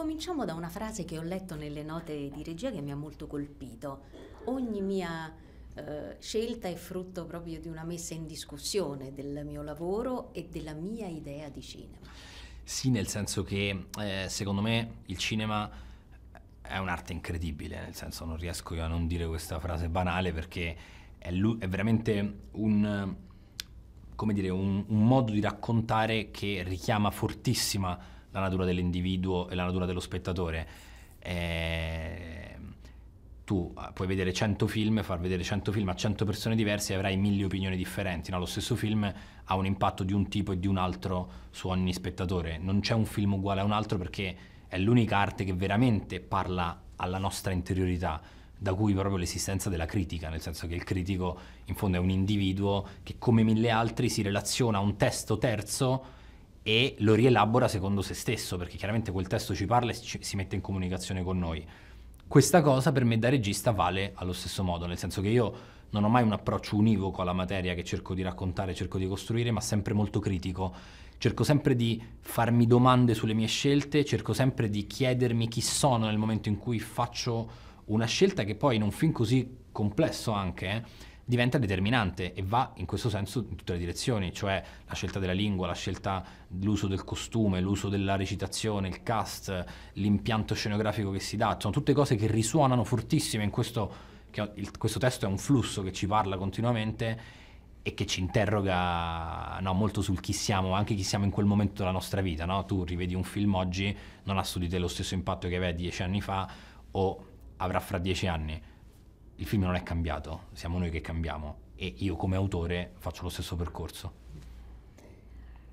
Cominciamo da una frase che ho letto nelle note di regia che mi ha molto colpito. Ogni mia eh, scelta è frutto proprio di una messa in discussione del mio lavoro e della mia idea di cinema. Sì, nel senso che eh, secondo me il cinema è un'arte incredibile, nel senso non riesco io a non dire questa frase banale perché è, è veramente un, dire, un, un modo di raccontare che richiama fortissima la natura dell'individuo e la natura dello spettatore. Eh, tu ah, puoi vedere 100 film, far vedere 100 film a 100 persone diverse e avrai mille opinioni differenti. No? Lo stesso film ha un impatto di un tipo e di un altro su ogni spettatore. Non c'è un film uguale a un altro perché è l'unica arte che veramente parla alla nostra interiorità, da cui proprio l'esistenza della critica, nel senso che il critico in fondo è un individuo che come mille altri si relaziona a un testo terzo e lo rielabora secondo se stesso, perché chiaramente quel testo ci parla e si mette in comunicazione con noi. Questa cosa per me da regista vale allo stesso modo, nel senso che io non ho mai un approccio univoco alla materia che cerco di raccontare, cerco di costruire, ma sempre molto critico. Cerco sempre di farmi domande sulle mie scelte, cerco sempre di chiedermi chi sono nel momento in cui faccio una scelta che poi in un film così complesso anche... Eh, diventa determinante e va in questo senso in tutte le direzioni, cioè la scelta della lingua, la scelta l'uso del costume, l'uso della recitazione, il cast, l'impianto scenografico che si dà, sono tutte cose che risuonano fortissime in questo, il, questo testo è un flusso che ci parla continuamente e che ci interroga no, molto sul chi siamo, anche chi siamo in quel momento della nostra vita. No? Tu rivedi un film oggi, non ha su di te lo stesso impatto che aveva dieci anni fa o avrà fra dieci anni il film non è cambiato, siamo noi che cambiamo e io come autore faccio lo stesso percorso.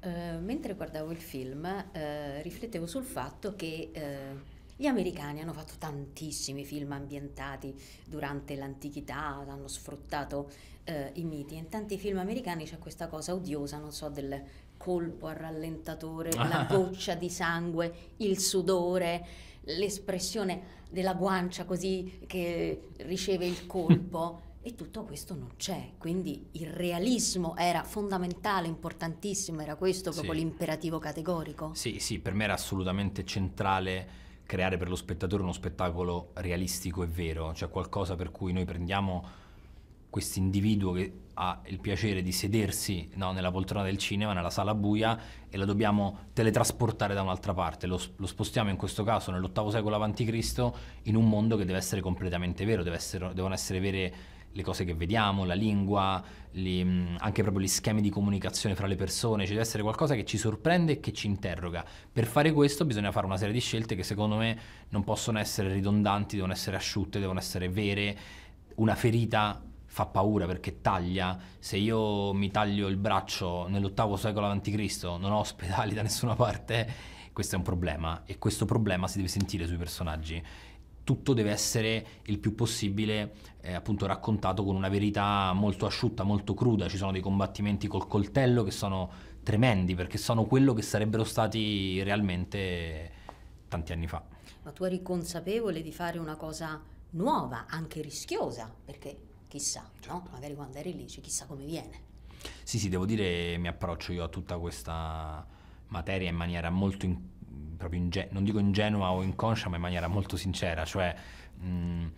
Uh, mentre guardavo il film uh, riflettevo sul fatto che uh gli americani hanno fatto tantissimi film ambientati durante l'antichità, hanno sfruttato eh, i miti. In tanti film americani c'è questa cosa odiosa, non so, del colpo al rallentatore, la goccia di sangue, il sudore, l'espressione della guancia così che riceve il colpo. E tutto questo non c'è, quindi il realismo era fondamentale, importantissimo, era questo proprio sì. l'imperativo categorico. Sì, sì, per me era assolutamente centrale creare per lo spettatore uno spettacolo realistico e vero, cioè qualcosa per cui noi prendiamo questo individuo che ha il piacere di sedersi no, nella poltrona del cinema, nella sala buia, e lo dobbiamo teletrasportare da un'altra parte. Lo, lo spostiamo in questo caso nell'VIII secolo a.C. in un mondo che deve essere completamente vero, essere, devono essere vere le cose che vediamo, la lingua, gli, mm, anche proprio gli schemi di comunicazione fra le persone, ci deve essere qualcosa che ci sorprende e che ci interroga. Per fare questo bisogna fare una serie di scelte che secondo me non possono essere ridondanti, devono essere asciutte, devono essere vere. Una ferita fa paura perché taglia. Se io mi taglio il braccio nell'ottavo secolo a.C., non ho ospedali da nessuna parte, questo è un problema e questo problema si deve sentire sui personaggi tutto deve essere il più possibile eh, appunto raccontato con una verità molto asciutta, molto cruda. Ci sono dei combattimenti col coltello che sono tremendi perché sono quello che sarebbero stati realmente tanti anni fa. Ma tu eri consapevole di fare una cosa nuova, anche rischiosa, perché chissà, certo. no? Magari quando eri lì dici chissà come viene. Sì, sì, devo dire mi approccio io a tutta questa materia in maniera molto importante proprio inge- non dico ingenua o inconscia, ma in maniera molto sincera, cioè mh, mm, eh,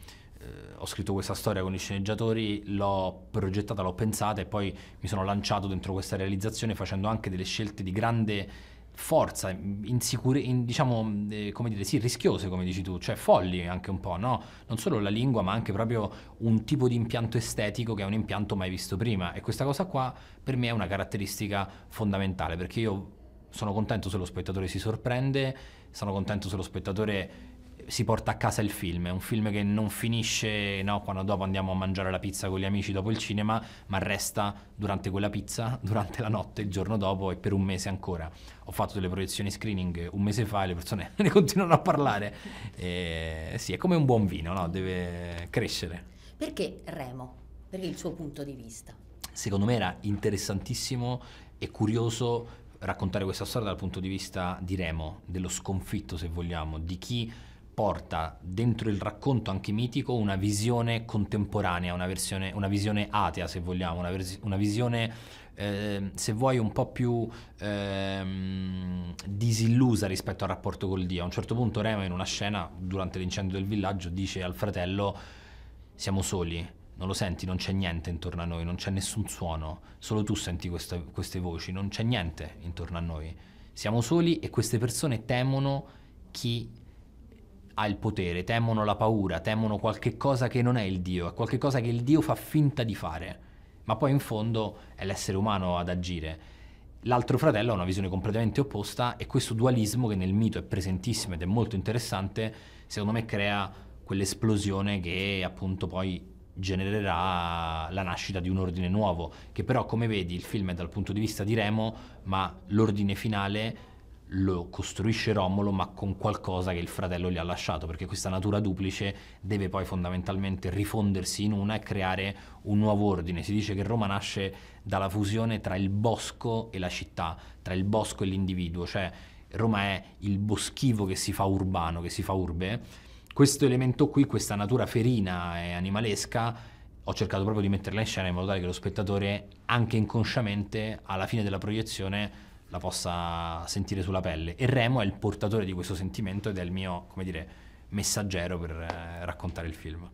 ho scritto questa storia con i sceneggiatori, l'ho progettata, l'ho pensata e poi mi sono lanciato dentro questa realizzazione facendo anche delle scelte di grande forza, insicure, in, diciamo, mm, eh, come dire, sì, rischiose come dici tu, cioè folli anche un po', no? Non solo la lingua, ma anche proprio un tipo di impianto estetico che è un impianto mai visto prima e questa cosa qua per me è una caratteristica fondamentale perché io sono contento se lo spettatore si sorprende, sono contento se lo spettatore si porta a casa il film, è un film che non finisce no, quando dopo andiamo a mangiare la pizza con gli amici dopo il cinema, ma resta durante quella pizza, durante la notte, il giorno dopo e per un mese ancora. Ho fatto delle proiezioni screening un mese fa e le persone ne continuano a parlare. E, sì, è come un buon vino, no? deve crescere. Perché Remo? Perché il suo punto di vista? Secondo me era interessantissimo e curioso raccontare questa storia dal punto di vista di Remo, dello sconfitto se vogliamo, di chi porta dentro il racconto anche mitico una visione contemporanea, una, versione, una visione atea se vogliamo, una, vers- una visione eh, se vuoi un po' più ehm, disillusa rispetto al rapporto col Dio. A un certo punto Remo in una scena durante l'incendio del villaggio dice al fratello siamo soli, non lo senti, non c'è niente intorno a noi, non c'è nessun suono, solo tu senti queste, queste voci, non c'è niente intorno a noi. Siamo soli e queste persone temono chi ha il potere, temono la paura, temono qualche cosa che non è il Dio, è qualcosa che il Dio fa finta di fare, ma poi in fondo è l'essere umano ad agire. L'altro fratello ha una visione completamente opposta e questo dualismo che nel mito è presentissimo ed è molto interessante, secondo me crea quell'esplosione che appunto poi genererà la nascita di un ordine nuovo, che però come vedi il film è dal punto di vista di Remo, ma l'ordine finale lo costruisce Romolo ma con qualcosa che il fratello gli ha lasciato, perché questa natura duplice deve poi fondamentalmente rifondersi in una e creare un nuovo ordine. Si dice che Roma nasce dalla fusione tra il bosco e la città, tra il bosco e l'individuo, cioè Roma è il boschivo che si fa urbano, che si fa urbe, questo elemento qui, questa natura ferina e animalesca, ho cercato proprio di metterla in scena in modo tale che lo spettatore, anche inconsciamente, alla fine della proiezione la possa sentire sulla pelle. E Remo è il portatore di questo sentimento ed è il mio, come dire, messaggero per eh, raccontare il film.